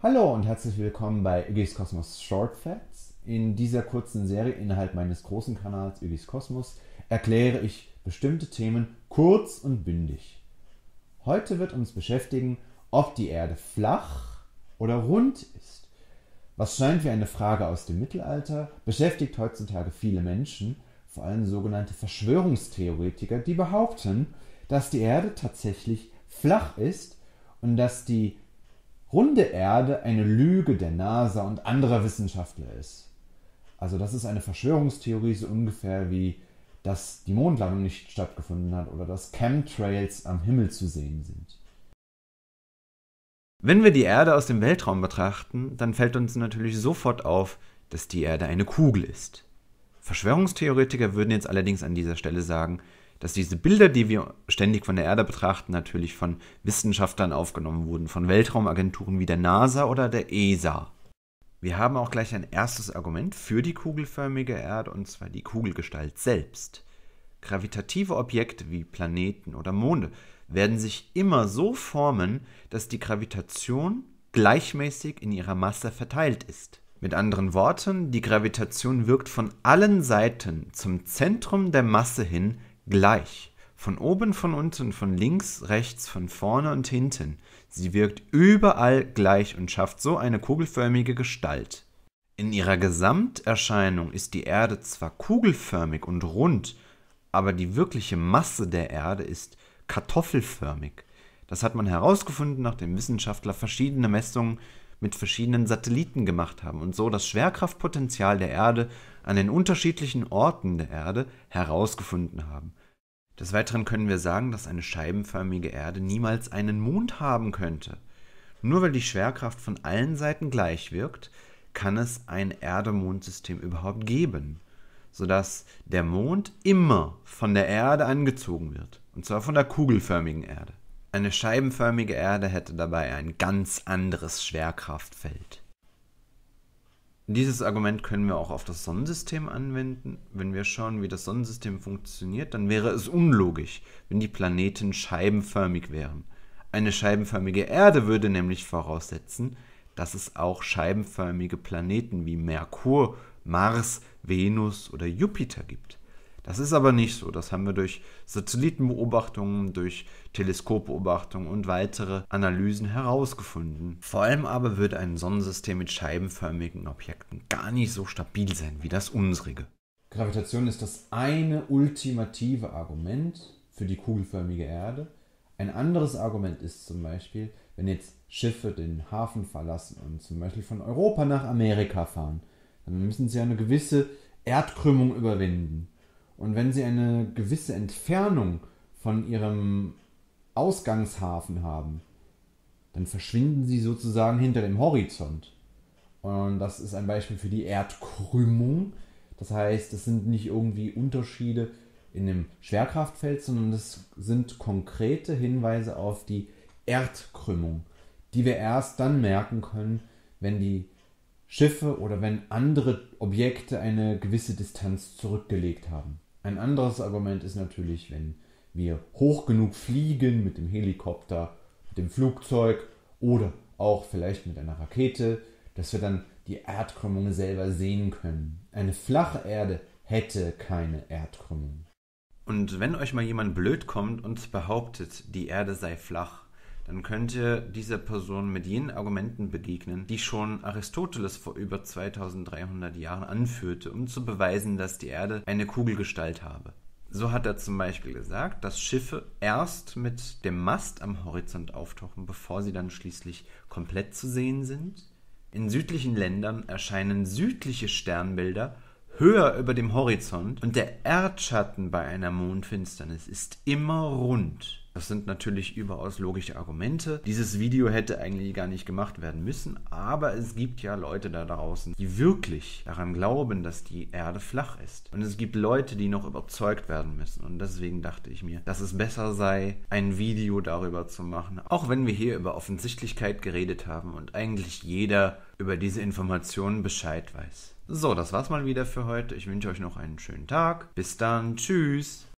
Hallo und herzlich willkommen bei Ögis Kosmos Short Facts. In dieser kurzen Serie innerhalb meines großen Kanals Ögis Kosmos erkläre ich bestimmte Themen kurz und bündig. Heute wird uns beschäftigen, ob die Erde flach oder rund ist. Was scheint wie eine Frage aus dem Mittelalter, beschäftigt heutzutage viele Menschen, vor allem sogenannte Verschwörungstheoretiker, die behaupten, dass die Erde tatsächlich flach ist und dass die runde Erde eine Lüge der NASA und anderer Wissenschaftler ist. Also das ist eine Verschwörungstheorie so ungefähr wie, dass die Mondlandung nicht stattgefunden hat oder dass Chemtrails am Himmel zu sehen sind. Wenn wir die Erde aus dem Weltraum betrachten, dann fällt uns natürlich sofort auf, dass die Erde eine Kugel ist. Verschwörungstheoretiker würden jetzt allerdings an dieser Stelle sagen, dass diese Bilder, die wir ständig von der Erde betrachten, natürlich von Wissenschaftlern aufgenommen wurden, von Weltraumagenturen wie der NASA oder der ESA. Wir haben auch gleich ein erstes Argument für die kugelförmige Erde, und zwar die Kugelgestalt selbst. Gravitative Objekte wie Planeten oder Monde werden sich immer so formen, dass die Gravitation gleichmäßig in ihrer Masse verteilt ist. Mit anderen Worten, die Gravitation wirkt von allen Seiten zum Zentrum der Masse hin gleich. Von oben, von unten, von links, rechts, von vorne und hinten. Sie wirkt überall gleich und schafft so eine kugelförmige Gestalt. In ihrer Gesamterscheinung ist die Erde zwar kugelförmig und rund, aber die wirkliche Masse der Erde ist kartoffelförmig. Das hat man herausgefunden, nachdem Wissenschaftler verschiedene Messungen mit verschiedenen Satelliten gemacht haben und so das Schwerkraftpotenzial der Erde an den unterschiedlichen Orten der Erde herausgefunden haben. Des Weiteren können wir sagen, dass eine scheibenförmige Erde niemals einen Mond haben könnte. Nur weil die Schwerkraft von allen Seiten gleich wirkt, kann es ein Erde-Mond-System überhaupt geben, sodass der Mond immer von der Erde angezogen wird, und zwar von der kugelförmigen Erde. Eine scheibenförmige Erde hätte dabei ein ganz anderes Schwerkraftfeld. Dieses Argument können wir auch auf das Sonnensystem anwenden. Wenn wir schauen, wie das Sonnensystem funktioniert, dann wäre es unlogisch, wenn die Planeten scheibenförmig wären. Eine scheibenförmige Erde würde nämlich voraussetzen, dass es auch scheibenförmige Planeten wie Merkur, Mars, Venus oder Jupiter gibt. Das ist aber nicht so. Das haben wir durch Satellitenbeobachtungen, durch Teleskopbeobachtungen und weitere Analysen herausgefunden. Vor allem aber wird ein Sonnensystem mit scheibenförmigen Objekten gar nicht so stabil sein wie das unsrige. Gravitation ist das eine ultimative Argument für die kugelförmige Erde. Ein anderes Argument ist zum Beispiel, wenn jetzt Schiffe den Hafen verlassen und zum Beispiel von Europa nach Amerika fahren, dann müssen sie eine gewisse Erdkrümmung überwinden. Und wenn sie eine gewisse Entfernung von ihrem Ausgangshafen haben, dann verschwinden sie sozusagen hinter dem Horizont. Und das ist ein Beispiel für die Erdkrümmung. Das heißt, es sind nicht irgendwie Unterschiede in dem Schwerkraftfeld, sondern es sind konkrete Hinweise auf die Erdkrümmung, die wir erst dann merken können, wenn die Schiffe oder wenn andere Objekte eine gewisse Distanz zurückgelegt haben. Ein anderes Argument ist natürlich, wenn wir hoch genug fliegen mit dem Helikopter, mit dem Flugzeug oder auch vielleicht mit einer Rakete, dass wir dann die Erdkrümmung selber sehen können. Eine flache Erde hätte keine Erdkrümmung. Und wenn euch mal jemand blöd kommt und behauptet, die Erde sei flach, dann könnt ihr dieser Person mit jenen Argumenten begegnen, die schon Aristoteles vor über 2300 Jahren anführte, um zu beweisen, dass die Erde eine Kugelgestalt habe. So hat er zum Beispiel gesagt, dass Schiffe erst mit dem Mast am Horizont auftauchen, bevor sie dann schließlich komplett zu sehen sind. In südlichen Ländern erscheinen südliche Sternbilder höher über dem Horizont und der Erdschatten bei einer Mondfinsternis ist immer rund. Das sind natürlich überaus logische Argumente. Dieses Video hätte eigentlich gar nicht gemacht werden müssen, aber es gibt ja Leute da draußen, die wirklich daran glauben, dass die Erde flach ist. Und es gibt Leute, die noch überzeugt werden müssen. Und deswegen dachte ich mir, dass es besser sei, ein Video darüber zu machen. Auch wenn wir hier über Offensichtlichkeit geredet haben und eigentlich jeder über diese Informationen Bescheid weiß. So, das war's mal wieder für heute. Ich wünsche euch noch einen schönen Tag. Bis dann. Tschüss.